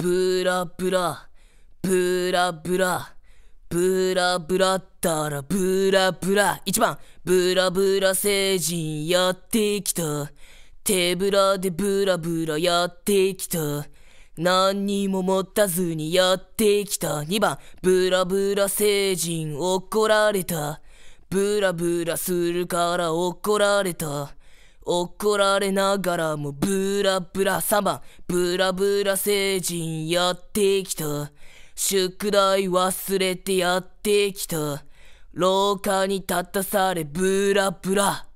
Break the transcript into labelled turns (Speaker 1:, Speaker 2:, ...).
Speaker 1: ブラブラブラブラブラブラたらブラブラ1番ブラブラ成人やってきた手ぶらでブラブラやってきた何にも持たずにやってきた2番ブラブラ成人怒られたブラブラするから怒られた怒られながらもブラブラ3番ブラブラ成人やってきた宿題忘れてやってきた廊下に立たされブラブラ